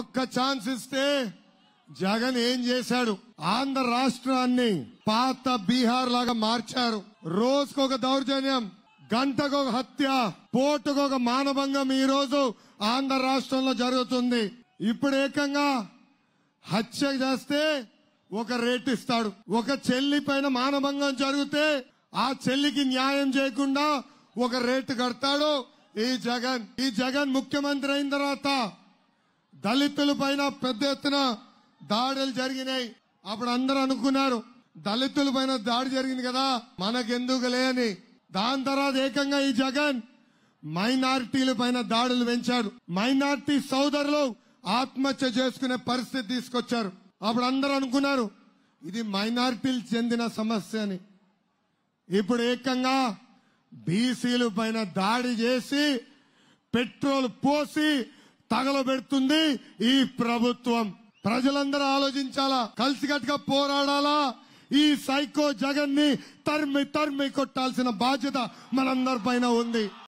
ఒక్క ఛాన్స్ ఇస్తే జగన్ ఏం చేశాడు ఆంధ్ర రాష్ట్రాన్ని పాత బీహార్ లాగా మార్చారు రోజుకొక దౌర్జన్యం గంటకు ఒక హత్య పోటుకు ఒక మానభంగం ఈ రోజు ఆంధ్ర రాష్ట్రంలో జరుగుతుంది ఇప్పుడు ఏకంగా హత్య చేస్తే ఒక రేట్ ఇస్తాడు ఒక చెల్లి పైన మానభంగం జరిగితే ఆ చెల్లికి న్యాయం చేయకుండా ఒక రేటు కడతాడు ఈ జగన్ ఈ జగన్ ముఖ్యమంత్రి అయిన తర్వాత దళితుల పైన పెద్ద ఎత్తున దాడులు జరిగినాయి అప్పుడు అందరూ అనుకున్నారు దళితుల పైన దాడి జరిగింది కదా మనకెందుకు లేని దాని తర్వాత ఏకంగా ఈ జగన్ మైనారిటీల పైన దాడులు పెంచాడు మైనార్టీ సోదరులు ఆత్మహత్య చేసుకునే పరిస్థితి తీసుకొచ్చారు అప్పుడు అందరూ అనుకున్నారు ఇది మైనారిటీలు చెందిన సమస్య అని ఇప్పుడు ఏకంగా బీసీలు పైన దాడి చేసి పెట్రోల్ పోసి తగలబెడుతుంది ఈ ప్రభుత్వం ప్రజలందరూ ఆలోచించాలా కలిసికట్టుగా పోరాడాలా ఈ సైకో జగన్ ని తర్మి కొట్టాల్సిన బాధ్యత మనందరి పైన ఉంది